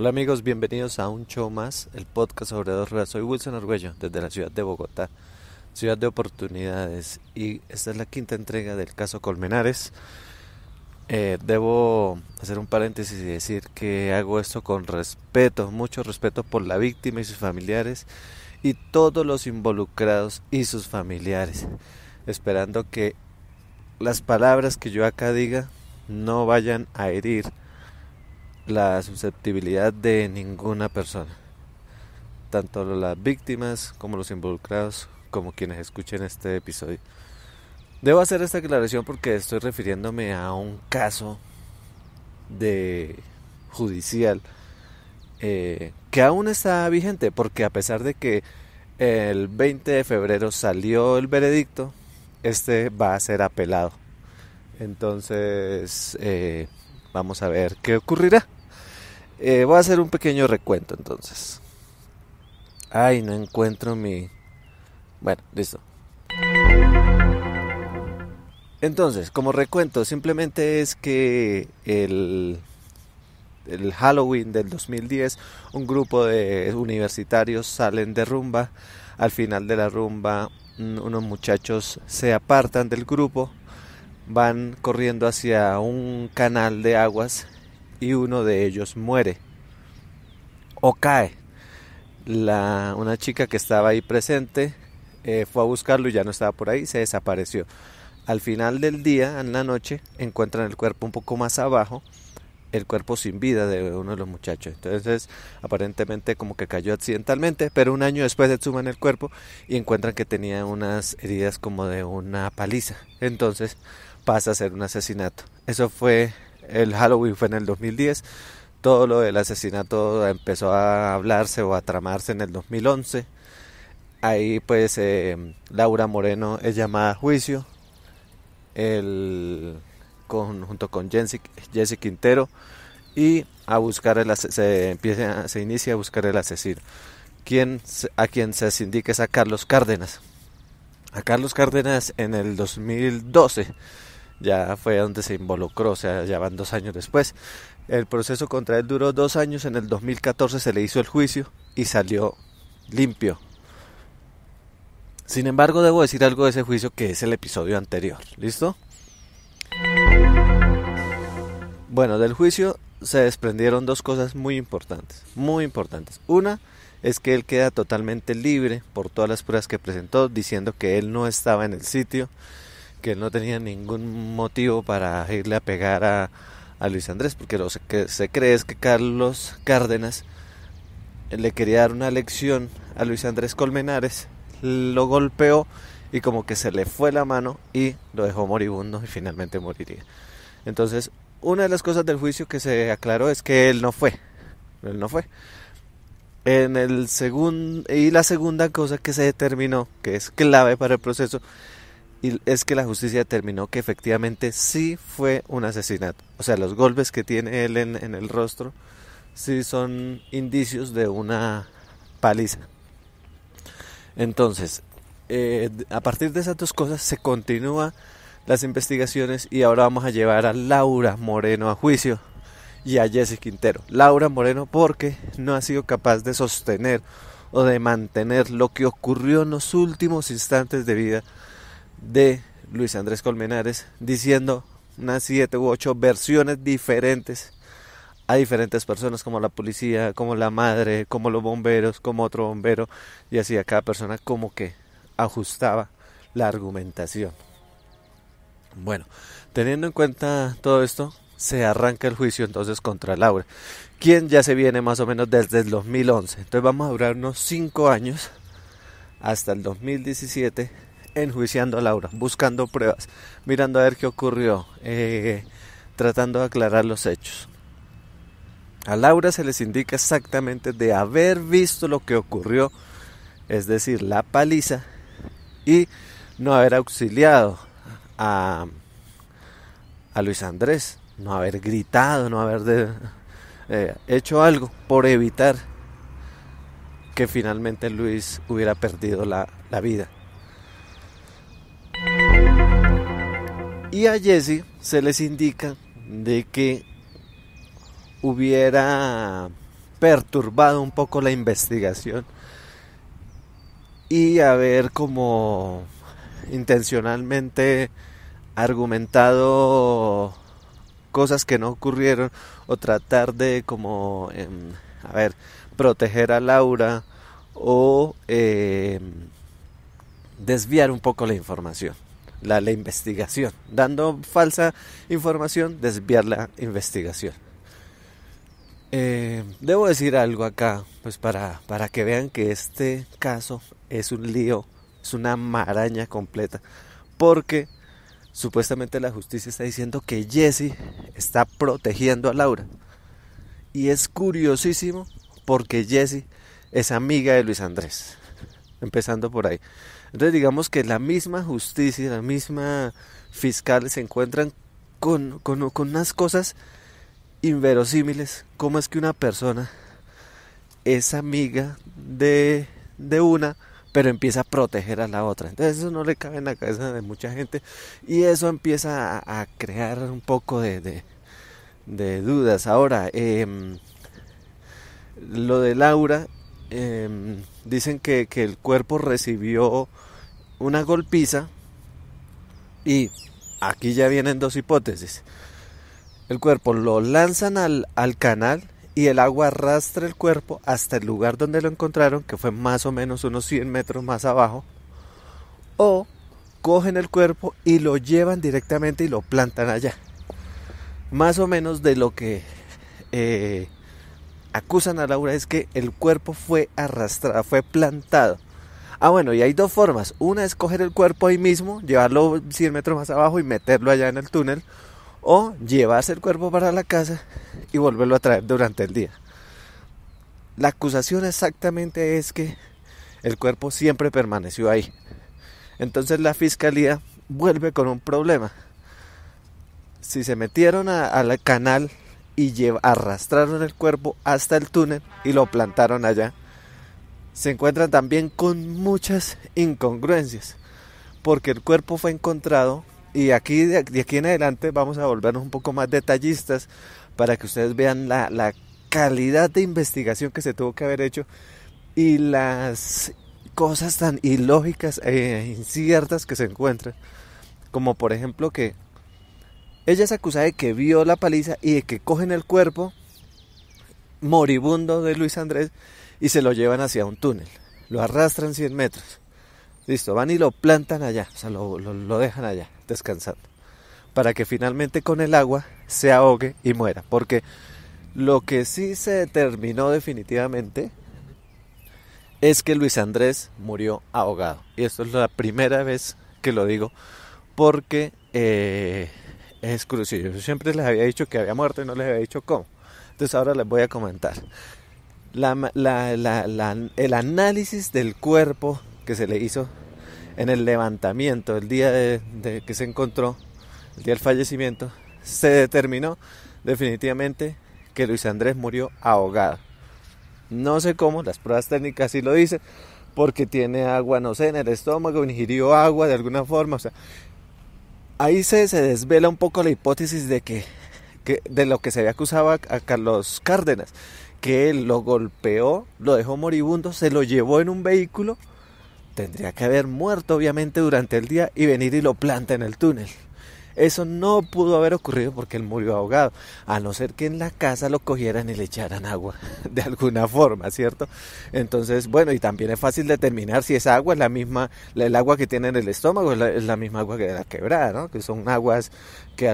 Hola amigos, bienvenidos a un show más, el podcast sobre dos ruedas. Soy Wilson Arguello, desde la ciudad de Bogotá, ciudad de oportunidades, y esta es la quinta entrega del caso Colmenares. Eh, debo hacer un paréntesis y decir que hago esto con respeto, mucho respeto por la víctima y sus familiares, y todos los involucrados y sus familiares, esperando que las palabras que yo acá diga no vayan a herir la susceptibilidad de ninguna persona, tanto las víctimas como los involucrados, como quienes escuchen este episodio. Debo hacer esta aclaración porque estoy refiriéndome a un caso de judicial eh, que aún está vigente porque a pesar de que el 20 de febrero salió el veredicto, este va a ser apelado. Entonces, eh, vamos a ver qué ocurrirá. Eh, voy a hacer un pequeño recuento entonces. Ay, no encuentro mi... Bueno, listo. Entonces, como recuento, simplemente es que el, el Halloween del 2010, un grupo de universitarios salen de rumba. Al final de la rumba, unos muchachos se apartan del grupo, van corriendo hacia un canal de aguas y uno de ellos muere o cae. La, una chica que estaba ahí presente eh, fue a buscarlo y ya no estaba por ahí, se desapareció. Al final del día, en la noche, encuentran el cuerpo un poco más abajo, el cuerpo sin vida de uno de los muchachos. Entonces, aparentemente como que cayó accidentalmente, pero un año después suman el cuerpo y encuentran que tenía unas heridas como de una paliza. Entonces, pasa a ser un asesinato. Eso fue el Halloween fue en el 2010, todo lo del asesinato empezó a hablarse o a tramarse en el 2011. Ahí pues eh, Laura Moreno es llamada a juicio, el, junto con Jesse, Quintero, y a buscar el, se, empieza, se inicia a buscar el asesino. Quien, a quien se indique es a Carlos Cárdenas. A Carlos Cárdenas en el 2012 ya fue donde se involucró, o sea, ya van dos años después. El proceso contra él duró dos años, en el 2014 se le hizo el juicio y salió limpio. Sin embargo, debo decir algo de ese juicio que es el episodio anterior, ¿listo? Bueno, del juicio se desprendieron dos cosas muy importantes, muy importantes. Una es que él queda totalmente libre por todas las pruebas que presentó, diciendo que él no estaba en el sitio, que no tenía ningún motivo para irle a pegar a, Luis Andrés, porque lo que se cree es que Carlos Cárdenas le quería dar una lección a Luis Andrés Colmenares, lo golpeó y como que se le fue la mano y lo dejó moribundo y finalmente moriría. Entonces, una de las cosas del juicio que se aclaró es que él no fue. Él no fue. En el segundo y la segunda cosa que se determinó, que es clave para el proceso, y es que la justicia determinó que efectivamente sí fue un asesinato. O sea, los golpes que tiene él en, el rostro sí son indicios de una paliza. Entonces, eh, a partir de esas dos cosas se continúa las investigaciones y ahora vamos a llevar a Laura Moreno a juicio y a Jesse Quintero. Laura Moreno porque no ha sido capaz de sostener o de mantener lo que ocurrió en los últimos instantes de vida de Luis Andrés Colmenares diciendo unas siete u ocho versiones diferentes a diferentes personas como la policía, como la madre, como los bomberos, como otro bombero y así a cada persona como que ajustaba la argumentación. Bueno, teniendo en cuenta todo esto, se arranca el juicio entonces contra Laura, quien ya se viene más o menos desde el 2011. Entonces vamos a durar unos 5 años hasta el 2017 enjuiciando a Laura, buscando pruebas, mirando a ver qué ocurrió, eh, tratando de aclarar los hechos. A Laura se les indica exactamente de haber visto lo que ocurrió, es decir, la paliza, y no haber auxiliado a, Luis Andrés, no haber gritado, no haber eh, hecho algo por evitar que finalmente Luis hubiera perdido la vida. Y a Jesse se les indica de que hubiera perturbado un poco la investigación y haber como intencionalmente argumentado cosas que no ocurrieron o tratar de como em, a ver proteger a Laura o em, desviar un poco la información la, investigación. Dando falsa información, desviar la investigación. Eh, debo decir algo acá, pues para, para que vean que este caso es un lío, es una maraña completa, porque supuestamente la justicia está diciendo que Jesse está protegiendo a Laura. Y es curiosísimo porque Jesse es amiga de Luis Andrés, empezando por ahí. Entonces digamos que la misma justicia, la misma fiscal se encuentran con, unas cosas inverosímiles. ¿Cómo es que una persona es amiga de, una, pero empieza a proteger a la otra. Entonces eso no le cabe en la cabeza de mucha gente y eso empieza a, crear un poco de, de, dudas. Ahora, em, lo de Laura Em, dicen que, el cuerpo recibió una golpiza y aquí ya vienen dos hipótesis. El cuerpo lo lanzan al, canal y el agua arrastra el cuerpo hasta el lugar donde lo encontraron, que fue más o menos unos 100 metros más abajo. O cogen el cuerpo y lo llevan directamente y lo plantan allá. Más o menos de lo que eh, acusan a Laura es que el cuerpo fue arrastrado, fue plantado. Ah, bueno, y hay dos formas. Una es coger el cuerpo ahí mismo, llevarlo 100 metros más abajo y meterlo allá en el túnel. O llevarse el cuerpo para la casa y volverlo a traer durante el día. La acusación exactamente es que el cuerpo siempre permaneció ahí. Entonces la fiscalía vuelve con un problema. Si se metieron al canal y arrastraron el cuerpo hasta el túnel y lo plantaron allá. Se encuentran también con muchas incongruencias, porque el cuerpo fue encontrado y aquí de, aquí en adelante vamos a volvernos un poco más detallistas para que ustedes vean la, la calidad de investigación que se tuvo que haber hecho y las cosas tan ilógicas e inciertas que se encuentran, como por ejemplo que ella es acusada de que vio la paliza y de que cogen el cuerpo moribundo de Luis Andrés y se lo llevan hacia un túnel. Lo arrastran 100 metros. Listo, van y lo plantan allá, o sea, lo, dejan allá, descansando. Para que finalmente con el agua se ahogue y muera. Porque lo que sí se determinó definitivamente es que Luis Andrés murió ahogado. Y esto es la primera vez que lo digo porque eh, es sí, Yo siempre les había dicho que había muerto y no les había dicho cómo. Entonces ahora les voy a comentar. el análisis del cuerpo que se le hizo en el levantamiento, el día de, que se encontró, el día del fallecimiento, se determinó definitivamente que Luis Andrés murió ahogado. No sé cómo, las pruebas técnicas sí lo dicen, porque tiene agua, no sé, en el estómago, ingirió agua de alguna forma, o sea, ahí se, se, desvela un poco la hipótesis de que, de lo que se había acusado a, Carlos Cárdenas, que él lo golpeó, lo dejó moribundo, se lo llevó en un vehículo, tendría que haber muerto obviamente durante el día y venir y lo planta en el túnel. Eso no pudo haber ocurrido porque él murió ahogado, a no ser que en la casa lo cogieran y le echaran agua de alguna forma, ¿cierto? Entonces, bueno, y también es fácil determinar si esa agua es la misma, el agua que tiene en el estómago es la, misma agua que la quebrada, ¿no? Que son aguas que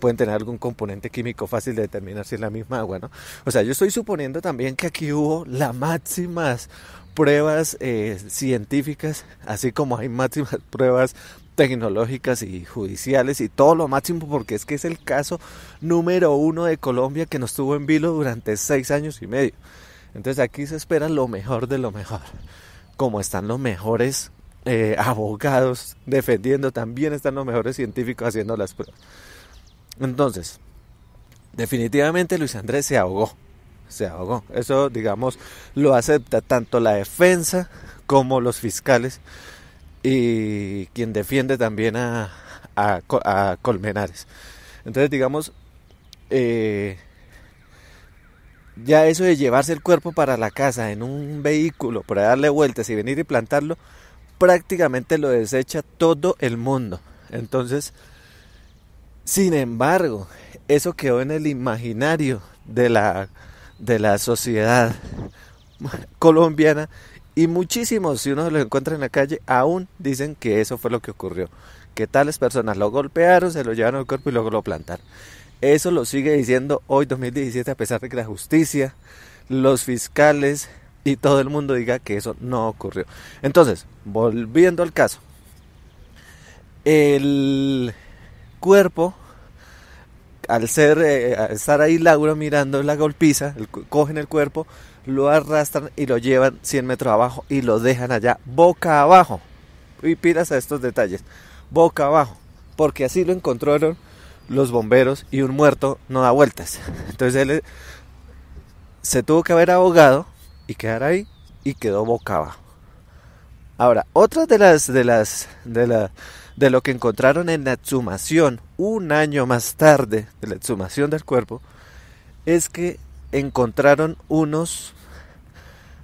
pueden tener algún componente químico fácil de determinar si es la misma agua, ¿no? O sea, yo estoy suponiendo también que aquí hubo las máximas pruebas eh, científicas, así como hay máximas pruebas tecnológicas y judiciales y todo lo máximo porque es que es el caso número uno de Colombia que nos tuvo en vilo durante seis años y medio. Entonces aquí se espera lo mejor de lo mejor. Como están los mejores eh, abogados defendiendo, también están los mejores científicos haciendo las pruebas. Entonces, definitivamente Luis Andrés se ahogó. Se ahogó. Eso, digamos, lo acepta tanto la defensa como los fiscales y quien defiende también a, a, Colmenares. Entonces, digamos, eh, ya eso de llevarse el cuerpo para la casa en un vehículo para darle vueltas y venir y plantarlo, prácticamente lo desecha todo el mundo. Entonces, sin embargo, eso quedó en el imaginario de la, de la sociedad colombiana y muchísimos, si uno los encuentra en la calle, aún dicen que eso fue lo que ocurrió. Que tales personas lo golpearon, se lo llevaron al cuerpo y luego lo plantaron. Eso lo sigue diciendo hoy 2017 a pesar de que la justicia, los fiscales y todo el mundo diga que eso no ocurrió. Entonces, volviendo al caso. El cuerpo al ser eh, estar ahí Laura mirando la golpiza, cogen el cuerpo, lo arrastran y lo llevan 100 metros abajo y lo dejan allá boca abajo. Y pidas a estos detalles, boca abajo, porque así lo encontraron los bomberos y un muerto no da vueltas. Entonces él eh, se tuvo que haber ahogado y quedar ahí y quedó boca abajo. Ahora, otra de las de las de la de lo que encontraron en la exhumación un año más tarde de la exhumación del cuerpo es que encontraron unos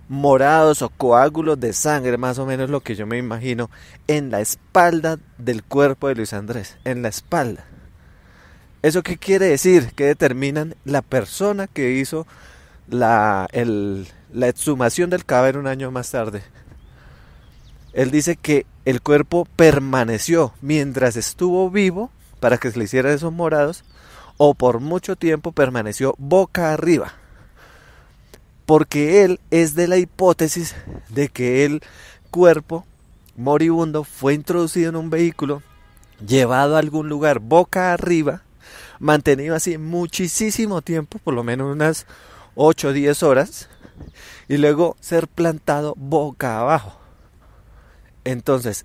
morados o coágulos de sangre, más o menos lo que yo me imagino, en la espalda del cuerpo de Luis Andrés, en la espalda. ¿Eso qué quiere decir? Que determinan la persona que hizo la, el, la exhumación del cadáver un año más tarde. Él dice que el cuerpo permaneció mientras estuvo vivo, para que se le hicieran esos morados, o por mucho tiempo permaneció boca arriba. Porque él es de la hipótesis de que el cuerpo moribundo fue introducido en un vehículo, llevado a algún lugar boca arriba, mantenido así muchísimo tiempo, por lo menos unas 8 o 10 horas, y luego ser plantado boca abajo. Entonces,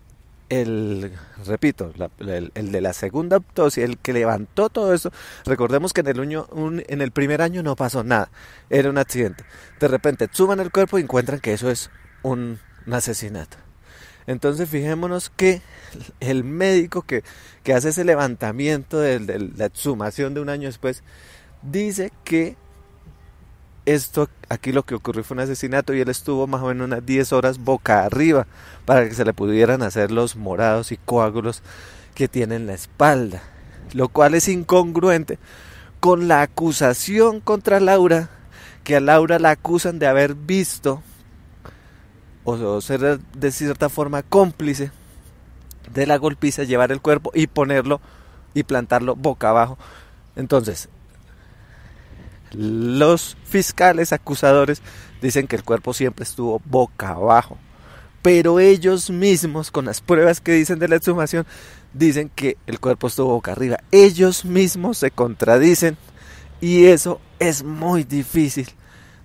el, repito, el, de la segunda autopsia, el que levantó todo eso, recordemos que en el, en el primer año no pasó nada, era un accidente. De repente suban el cuerpo y encuentran que eso es un, asesinato. Entonces fijémonos que el médico que, que hace ese levantamiento de, la sumación de un año después dice que esto aquí lo que ocurrió fue un asesinato y él estuvo más o menos unas 10 horas boca arriba para que se le pudieran hacer los morados y coágulos que tiene en la espalda, lo cual es incongruente con la acusación contra Laura, que a Laura la acusan de haber visto o ser de cierta forma cómplice de la golpiza, llevar el cuerpo y ponerlo y plantarlo boca abajo. Entonces, los fiscales acusadores dicen que el cuerpo siempre estuvo boca abajo, pero ellos mismos, con las pruebas que dicen de la exhumación, dicen que el cuerpo estuvo boca arriba. Ellos mismos se contradicen y eso es muy difícil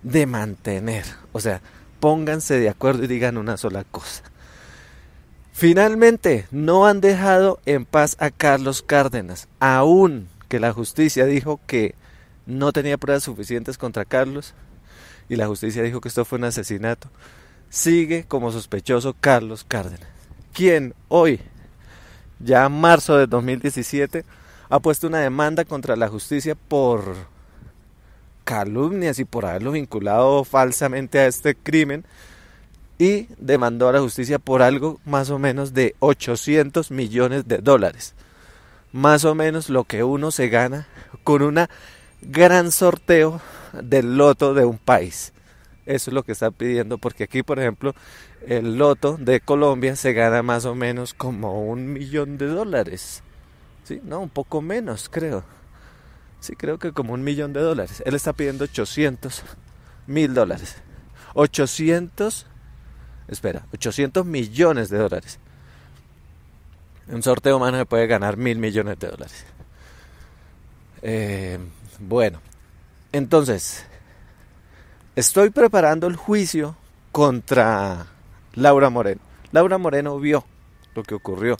de mantener. O sea, pónganse de acuerdo y digan una sola cosa. Finalmente, no han dejado en paz a Carlos Cárdenas, aun que la justicia dijo que no tenía pruebas suficientes contra Carlos y la justicia dijo que esto fue un asesinato. Sigue como sospechoso Carlos Cárdenas, quien hoy, ya marzo de 2017, ha puesto una demanda contra la justicia por calumnias y por haberlo vinculado falsamente a este crimen y demandó a la justicia por algo más o menos de 800 millones de dólares. Más o menos lo que uno se gana con una gran sorteo del loto de un país. Eso es lo que está pidiendo, porque aquí, por ejemplo, el loto de Colombia se gana más o menos como un millón de dólares. ¿Sí? No, un poco menos, creo. Sí, creo que como un millón de dólares. Él está pidiendo 800 mil dólares. 800, espera, 800 millones de dólares. un sorteo humano se puede ganar mil millones de dólares. Eh, bueno, entonces, estoy preparando el juicio contra Laura Moreno. Laura Moreno vio lo que ocurrió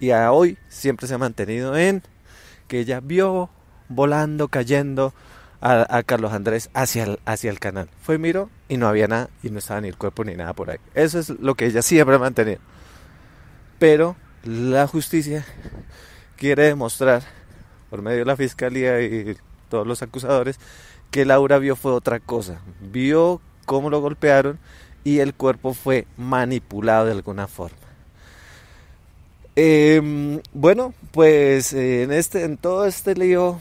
y a hoy siempre se ha mantenido en que ella vio volando, cayendo a, Carlos Andrés hacia el, hacia el canal. Fue miró y no había nada y no estaba ni el cuerpo ni nada por ahí. Eso es lo que ella siempre ha mantenido. Pero la justicia quiere demostrar por medio de la fiscalía y todos los acusadores, que Laura vio fue otra cosa. Vio cómo lo golpearon y el cuerpo fue manipulado de alguna forma. Em, bueno, pues eh, en, este, en todo este lío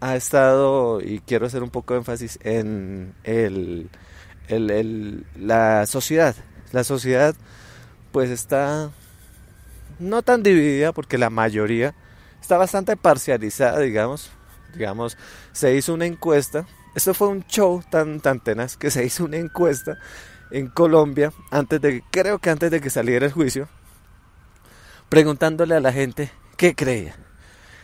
ha estado, y quiero hacer un poco de énfasis en la sociedad. La sociedad pues está no tan dividida porque la mayoría está bastante parcializada, digamos, digamos, se hizo una encuesta, esto fue un show tan, tenaz que se hizo una encuesta en Colombia, antes de, creo que antes de que saliera el juicio, preguntándole a la gente qué creía.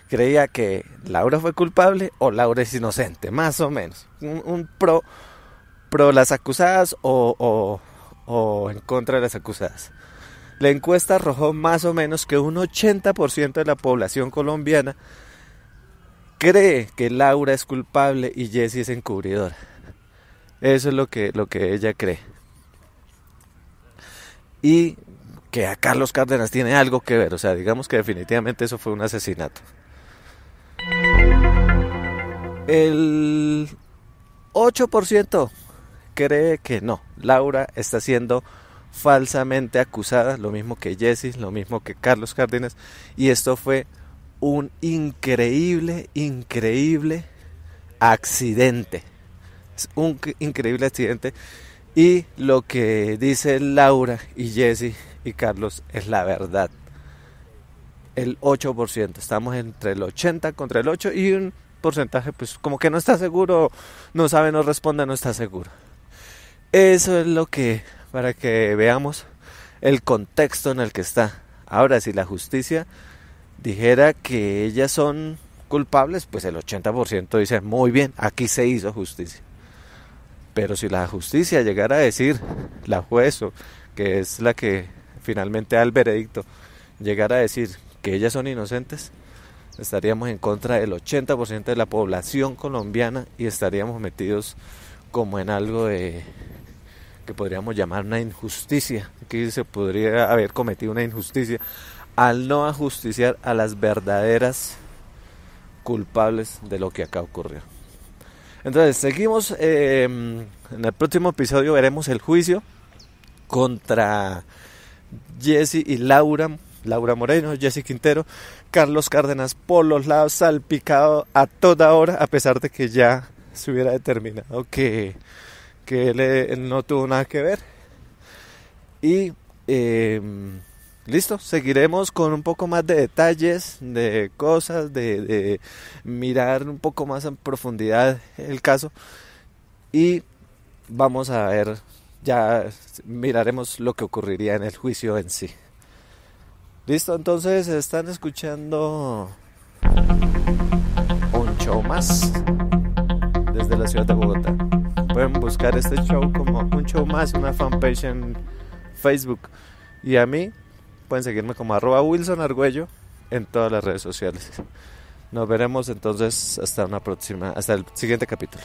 Creía que Laura fue culpable o Laura es inocente, más o menos. Un, pro, pro las acusadas o, o, o en contra de las acusadas. La encuesta arrojó más o menos que un 80% de la población colombiana cree que Laura es culpable y Jessie es encubridora. Eso es lo que, lo que ella cree. Y que a Carlos Cárdenas tiene algo que ver. O sea, digamos que definitivamente eso fue un asesinato. El 8% cree que no. Laura está siendo falsamente acusada, lo mismo que Jessie, lo mismo que Carlos Cárdenas. Y esto fue un increíble, increíble accidente. un increíble accidente. Y lo que dice Laura y Jesse y Carlos es la verdad. El 8%. Estamos entre el 80 contra el 8 y un porcentaje pues como que no está seguro, no sabe, no responde, no está seguro. Eso es lo que, para que veamos el contexto en el que está. Ahora, sí la justicia dijera que ellas son culpables, pues el 80% dice, muy bien, aquí se hizo justicia. Pero si la justicia llegara a decir, la juez, que es la que finalmente da el veredicto, llegara a decir que ellas son inocentes, estaríamos en contra del 80% de la población colombiana y estaríamos metidos como en algo de que podríamos llamar una injusticia, que se podría haber cometido una injusticia al no ajusticiar a las verdaderas culpables de lo que acá ocurrió. Entonces, seguimos. Em, en el próximo episodio veremos el juicio contra Jesse y Laura. Laura Moreno, Jesse Quintero, Carlos Cárdenas por los lados, salpicado a toda hora, a pesar de que ya se hubiera determinado que, que él, eh, no tuvo nada que ver. Y em, Listo, seguiremos con un poco más de detalles, de cosas, de, mirar un poco más en profundidad el caso y vamos a ver, ya miraremos lo que ocurriría en el juicio en sí. Listo, entonces están escuchando un show más desde la ciudad de Bogotá. Pueden buscar este show como un show más, una fanpage en Facebook. Y a mí Pueden seguirme como arroba Wilson Argüello en todas las redes sociales. Nos veremos entonces hasta una próxima, hasta el siguiente capítulo.